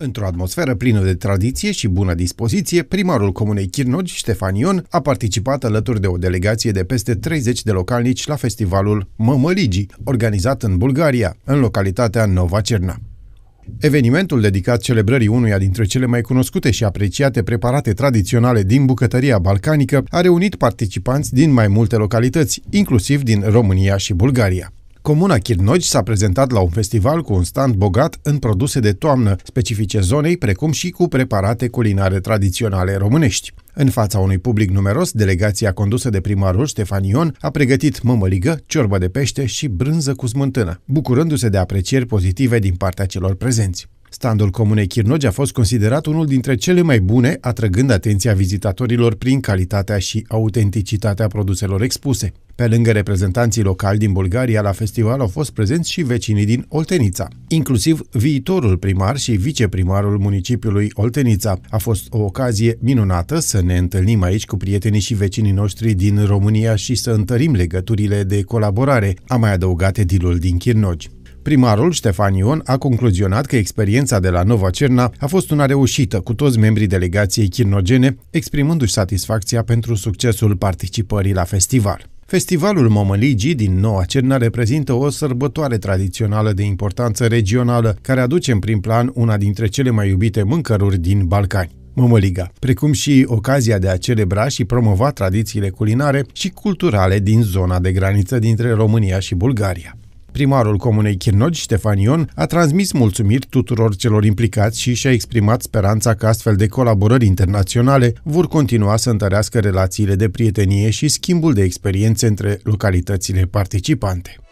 Într-o atmosferă plină de tradiție și bună dispoziție, primarul comunei Chirnogi, Ștefan Ion, a participat alături de o delegație de peste 30 de localnici la festivalul Mămăligii, organizat în Bulgaria, în localitatea Nova Cerna. Evenimentul dedicat celebrării unuia dintre cele mai cunoscute și apreciate preparate tradiționale din bucătăria balcanică a reunit participanți din mai multe localități, inclusiv din România și Bulgaria. Comuna Chirnogi s-a prezentat la un festival cu un stand bogat în produse de toamnă, specifice zonei, precum și cu preparate culinare tradiționale românești. În fața unui public numeros, delegația condusă de primarul Ștefan Ion a pregătit mămăligă, ciorbă de pește și brânză cu smântână, bucurându-se de aprecieri pozitive din partea celor prezenți. Standul Comunei Chirnogi a fost considerat unul dintre cele mai bune, atrăgând atenția vizitatorilor prin calitatea și autenticitatea produselor expuse. Pe lângă reprezentanții locali din Bulgaria, la festival au fost prezenți și vecinii din Oltenița. Inclusiv viitorul primar și viceprimarul municipiului Oltenița. A fost o ocazie minunată să ne întâlnim aici cu prietenii și vecinii noștri din România și să întărim legăturile de colaborare, a mai adăugat edilul din Chirnogi. Primarul Ștefan Ion a concluzionat că experiența de la Nova Cerna a fost una reușită cu toți membrii delegației chirnogene, exprimându-și satisfacția pentru succesul participării la festival. Festivalul Momăligii din Noua Cerna reprezintă o sărbătoare tradițională de importanță regională, care aduce în prim plan una dintre cele mai iubite mâncăruri din Balcani. Mămăliga, precum și ocazia de a celebra și promova tradițiile culinare și culturale din zona de graniță dintre România și Bulgaria. Primarul comunei Chirnogi, Ștefan Ion, a transmis mulțumiri tuturor celor implicați și și-a exprimat speranța că astfel de colaborări internaționale vor continua să întărească relațiile de prietenie și schimbul de experiențe între localitățile participante.